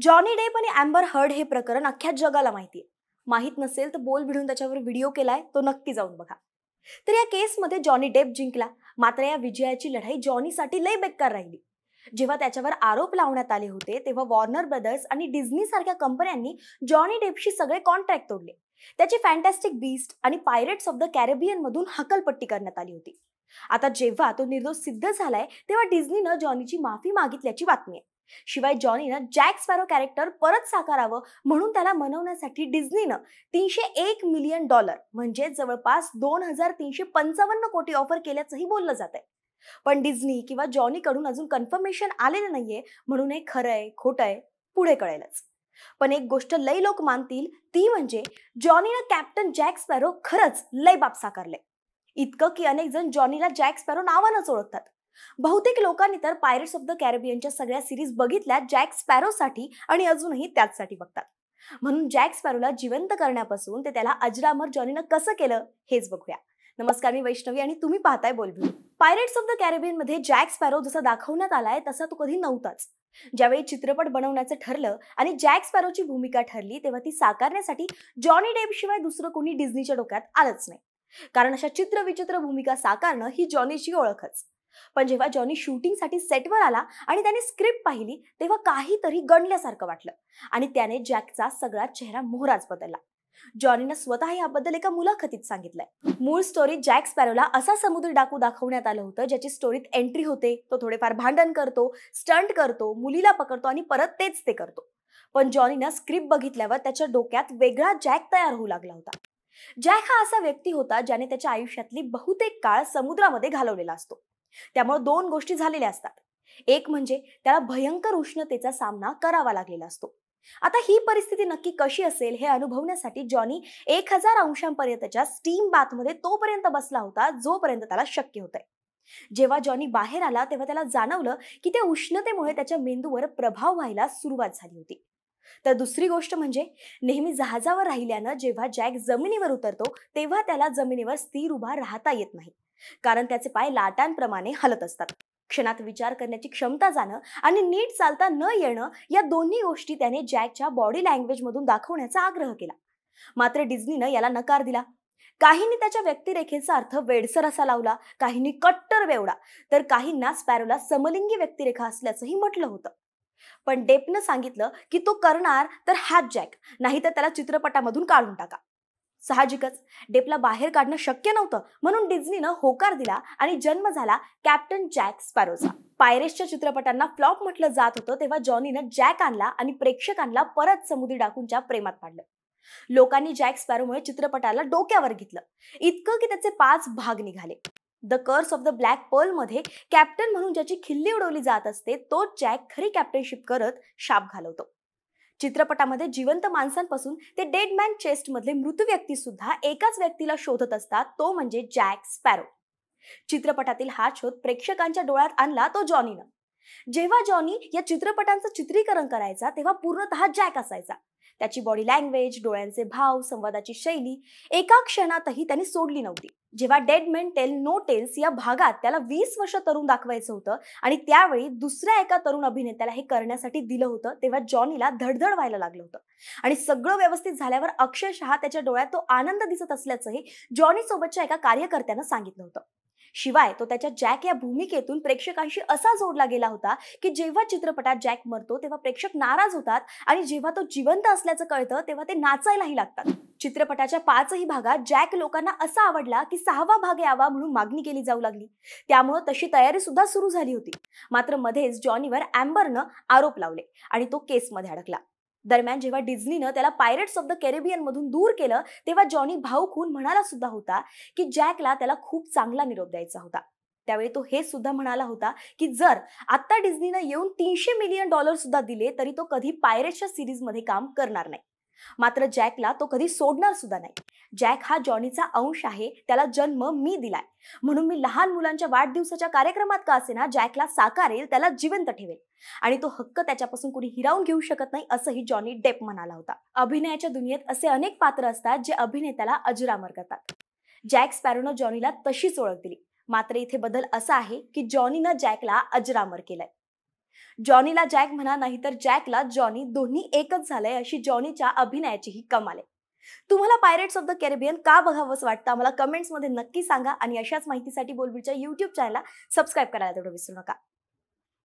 Johnny डेप आणि amber heard हे प्रकरण अख्ख्या जगाला माहिती आहे माहीत नसेल तर बोल भिडून त्याच्यावर व्हिडिओ केलाय तो नक्की जाऊन बघा तर या केसमध्ये जॉनी डेप जिंकला मात्र या विजयाची लढाई जॉनीसाठी लय बेकार राहिली जेव्हा त्याच्यावर आरोप लावण्यात आले होते तेव्हा वॉर्नर ब्रदर्स आणि डिझनी सारख्या कंपन्यांनी जॉनी डेपशी सगळे कॉन्ट्रॅक्ट तोडले त्याची फॅन्टॅस्टिक बीस्ट आणि पायरेट्स ऑफ द कॅरेबियन मधून हकलपट्टी करण्यात आली होती आता जेव्हा तो निर्दोष सिद्ध झालाय तेव्हा डिझनीनं जॉनीची माफी मागितल्याची बातमी आहे शिवाय जॉनीनं जॅक स्पॅरो कॅरेक्टर परत साकारावं म्हणून त्याला मनवण्यासाठी डिझनीनं तीनशे एक मिलियन डॉलर म्हणजे जवळपास दोन हजार तीनशे पंचावन्न कोटी ऑफर केल्याचंही बोललं जात आहे पण डिझनी किंवा जॉनीकडून अजून कन्फर्मेशन आलेलं नाहीये म्हणून हे खरंय आहे पुढे कळेलच पण एक गोष्ट लय लोक मानतील ती म्हणजे जॉनीनं कॅप्टन जॅक स्पॅरो खरंच लय बाप साकारले इतकं की अनेक जण जॉनीला जॅक स्पॅरो नावानंच ओळखतात बहुतेक लोकांनी तर पायरेट्स ऑफ द कॅरेबियनच्या सगळ्या सिरीज बघितल्या जॅक स्पॅरोसाठी आणि अजूनही त्याचसाठी बघतात म्हणून जॅक स्पॅरोला जिवंत करण्यापासून ते त्याला अजरामर जॉनीनं कसं केलं हेच बघूया नमस्कार मी वैष्णवी आणि तुम्ही पाहताय बोलबी पायरेट्स ऑफ द कॅरेबियन मध्ये जॅक स्पॅरो जसा दाखवण्यात आलाय तसा तो कधी नव्हताच ज्यावेळी चित्रपट बनवण्याचं ठरलं आणि जॅक स्पॅरोची भूमिका ठरली तेव्हा ती साकारण्यासाठी जॉनी डेप शिवाय दुसरं कोणी डिझनीच्या डोक्यात आलंच नाही कारण अशा चित्रविचित्र भूमिका साकारणं ही जॉनीची ओळखच पण जेव्हा जॉनी शूटिंगसाठी सेटवर आला आणि त्याने स्क्रिप्ट पाहिली तेव्हा काहीतरी गणल्यासारखं वाटलं आणि त्याने जॅकचा सगळा चेहरा मोहराच बदलला जॉनीनं स्वतः याबद्दल एका मुलाखतीत सांगितलंय मूळ स्टोरीत जॅक स्पॅरोला असा समुद्र डाकू दाखवण्यात आलं होतं ज्याची स्टोरीत एंट्री होते तो थोडेफार भांडण करतो स्टंट करतो मुलीला पकडतो आणि परत तेच ते करतो पण जॉनीनं स्क्रिप्ट बघितल्यावर त्याच्या डोक्यात वेगळा जॅक तयार होऊ लागला होता जॅक हा असा व्यक्ती होता ज्याने त्याच्या आयुष्यातली बहुतेक काळ समुद्रामध्ये घालवलेला असतो त्यामुळे दोन गोष्टी झालेल्या असतात एक म्हणजे त्याला भयंकर उष्णतेचा सामना करावा लागलेला असतो आता ही परिस्थिती नक्की कशी असेल हे अनुभवण्यासाठी जॉनी एक हजार अंशांपर्यंतच्या स्टीम बाथमध्ये तोपर्यंत बसला होता जोपर्यंत त्याला शक्य होतंय जेव्हा जॉनी बाहेर आला तेव्हा त्याला जाणवलं की त्या उष्णतेमुळे त्याच्या मेंदूवर प्रभाव व्हायला सुरुवात झाली होती तर दुसरी गोष्ट म्हणजे नेहमी जहाजावर राहिल्यानं जेव्हा जॅक जमिनीवर उतरतो तेव्हा त्याला जमिनीवर स्थिर उभा राहता येत नाही कारण त्याचे पाय लाटांप्रमाणे हलत असतात क्षणात विचार करण्याची क्षमता जाणं आणि नीट चालता न येणं या दोन्ही गोष्टी त्याने जॅकच्या बॉडी लँग्वेजमधून दाखवण्याचा आग्रह केला मात्र डिझनीनं याला नकार दिला काहींनी त्याच्या व्यक्तिरेखेचा अर्थ वेडसर असा लावला काहींनी कट्टर वेवडा तर काहींना स्पॅरोला समलिंगी व्यक्तिरेखा असल्याचंही म्हटलं होतं पण डेपनं सांगितलं की तो करणार तर हॅप जॅक नाही तर त्याला चित्रपटामधून काढून टाका साहजिकच डेपला बाहेर काढणं शक्य नव्हतं म्हणून डिझनीनं होकार दिला आणि जन्म झाला कॅप्टन जॅक स्पॅरोचा पायरेसच्या चित्रपटांना फ्लॉप म्हटलं जात होतं तेव्हा जॉनीनं जॅक आणला आणि प्रेक्षकांना परत समुद्री डाकूनच्या प्रेमात पाडलं लोकांनी जॅक स्पॅरोमुळे चित्रपटाला डोक्यावर घेतलं इतकं की त्याचे पाच भाग निघाले The Curse of the Black Pearl मध्ये कॅप्टन म्हणून ज्याची खिल्ली उडवली जात असते तो जॅक खरी कॅप्टनशिप करत शाप घालवतो चित्रपटामध्ये जिवंत माणसांपासून ते डेड मॅन चेस्ट मधले मृत व्यक्ती सुद्धा एकाच व्यक्तीला शोधत असतात तो म्हणजे जॅक स्पॅरो चित्रपटातील हा शोध प्रेक्षकांच्या डोळ्यात आणला तो जॉनीनं जेव्हा जॉनी या चित्रपटांचं चित्रीकरण करायचा तेव्हा पूर्णतः जॅक असायचा त्याची बॉडी लँग्वेज डोळ्यांचे भाव संवादाची शैली एका क्षणातही त्याने सोडली नव्हती जेव्हा Dead Men Tell No Tales या भागात त्याला वीस वर्ष तरुण दाखवायचं होतं आणि त्यावेळी दुसऱ्या एका तरुण अभिनेत्याला हे करण्यासाठी दिलं होतं तेव्हा जॉनीला धडधड व्हायला लागलं होतं आणि सगळं व्यवस्थित झाल्यावर अक्षरशः त्याच्या डोळ्यात तो आनंद दिसत असल्याचंही जॉनी सोबतच्या एका कार्यकर्त्यानं सांगितलं होतं शिवाय तो त्याच्या जॅक या भूमिकेतून प्रेक्षकांशी असा जोडला गेला होता की जेव्हा चित्रपटात जॅक मरतो तेव्हा प्रेक्षक नाराज होतात आणि जेव्हा तो जिवंत असल्याचं कळतं तेव्हा ते नाचायलाही लागतात चित्रपटाच्या पाचही भागात जॅक लोकांना असा आवडला की सहावा भाग यावा म्हणून मागणी केली जाऊ लागली त्यामुळं तशी तयारी सुद्धा सुरू झाली होती मात्र मध्येच जॉनीवर अँबरनं आरोप लावले आणि तो केसमध्ये अडकला दरम्यान जेव्हा डिझनीनं त्याला पायरेट्स ऑफ द कॅरेबियन मधून दूर केलं तेव्हा जॉनी होऊन म्हणाला सुद्धा होता की जॅकला त्याला खूप चांगला निरोप द्यायचा होता त्यावेळी तो हे सुद्धा म्हणाला होता की जर आता डिझनीनं येऊन तीनशे मिलियन डॉलर सुद्धा दिले तरी तो कधी पायरेटच्या सिरीजमध्ये काम करणार नाही मात्र जॅकला तो कधी सोडणार सुद्धा नाही जॅक हा जॉनीचा अंश आहे त्याला जन्म मी दिलाय म्हणून मी लहान मुलांच्या वाढदिवसाच्या कार्यक्रमात का असेना जॅकला साकारेल त्याला जिवंत ठेवेल आणि तो हक्क त्याच्यापासून कुणी हिरावून घेऊ शकत नाही असंही जॉनी डेप म्हणाला होता अभिनयाच्या दुनियेत असे अनेक पात्र असतात जे अभिनेत्याला अजरामर करतात जॅक स्पॅरोनं जॉनीला तशीच ओळख दिली मात्र इथे बदल असा आहे की जॉनीनं जॅकला अजरामर केलाय जॉनीला जॅक म्हणा नाही तर जॅकला जॉनी दोन्ही एकच झालंय अशी जॉनीच्या अभिनयाचीही कमाल आहे तुम्हाला पायरेट्स ऑफ द कॅरेबियन का बघावंच वाटतं आम्हाला कमेंट्समध्ये नक्की सांगा आणि अशाच माहितीसाठी बोलबीच्या युट्यूब चॅनलला सबस्क्राईब करायला तेवढं विसरू नका